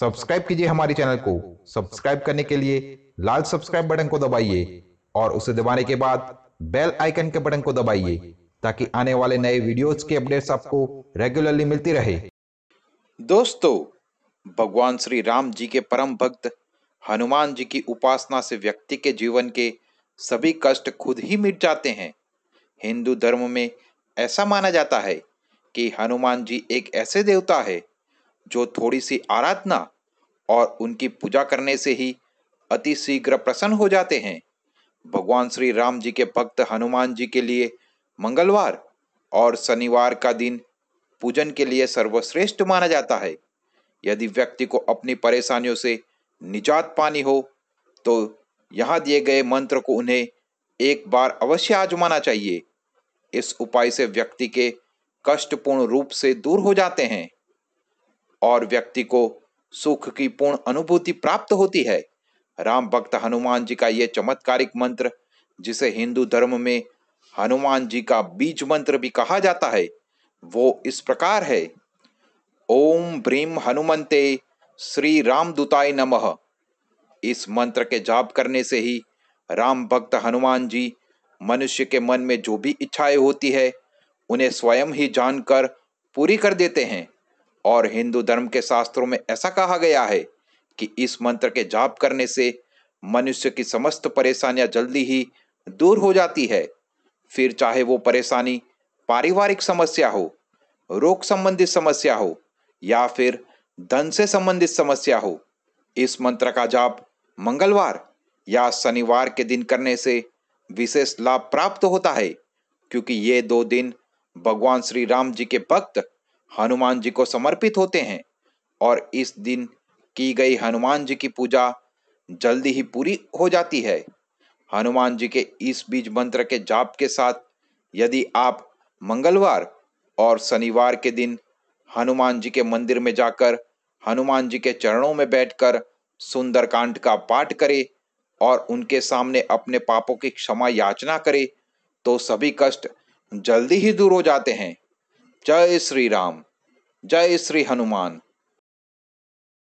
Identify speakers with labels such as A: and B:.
A: subscribe कीजिए हमारे channel को सब्सक्राइब करने के लिए लाल सब्सक्राइब बटन को दबाइए और उसे दबाने के बाद बेल आइकन के बटन को दबाइए ताकि आने वाले नए वीडियोस के अपडेट्स आपको रेगुलरली मिलती रहे दोस्तों भगवान श्री राम जी के परम भक्त हनुमान जी की उपासना से व्यक्ति के जीवन के सभी कष्ट खुद ही मिट जाते हैं हिंदू धर्म में ऐसा माना जाता है कि हनुमान जी एक ऐसे देवता है जो थोड़ी सी आराधना और उनकी पूजा करने से ही अति शीघ्र प्रसन्न हो जाते हैं भगवान श्री राम जी के भक्त हनुमान जी के लिए मंगलवार और शनिवार का दिन पूजन के लिए सर्वश्रेष्ठ माना जाता है यदि व्यक्ति को अपनी परेशानियों से निजात पानी हो तो यहाँ दिए गए मंत्र को उन्हें एक बार अवश्य आजमाना चाहिए इस उपाय से व्यक्ति के कष्टपूर्ण रूप से दूर हो जाते हैं और व्यक्ति को सुख की पूर्ण अनुभूति प्राप्त होती है राम भक्त हनुमान जी का यह चमत्कारिक मंत्र जिसे हिंदू धर्म में हनुमान जी का बीज मंत्र भी कहा जाता है वो इस प्रकार है ओम भ्रीम हनुमंते श्री राम दुताय नम इस मंत्र के जाप करने से ही राम भक्त हनुमान जी मनुष्य के मन में जो भी इच्छाएं होती है उन्हें स्वयं ही जानकर पूरी कर देते हैं और हिंदू धर्म के शास्त्रों में ऐसा कहा गया है कि इस मंत्र के जाप करने से मनुष्य की समस्त परेशानियां जल्दी ही दूर हो जाती है फिर चाहे वो परेशानी पारिवारिक समस्या हो रोग संबंधित समस्या हो या फिर धन से संबंधित समस्या हो इस मंत्र का जाप मंगलवार या शनिवार के दिन करने से विशेष लाभ प्राप्त होता है क्योंकि ये दो दिन भगवान श्री राम जी के भक्त हनुमान जी को समर्पित होते हैं और इस दिन की गई हनुमान जी की पूजा जल्दी ही पूरी हो जाती है हनुमान जी के इस बीज मंत्र के जाप के साथ यदि आप मंगलवार और शनिवार के दिन हनुमान जी के मंदिर में जाकर हनुमान जी के चरणों में बैठकर सुंदरकांड का पाठ करें और उनके सामने अपने पापों की क्षमा याचना करें तो सभी कष्ट जल्दी ही दूर हो जाते हैं जय श्री राम जय श्री हनुमान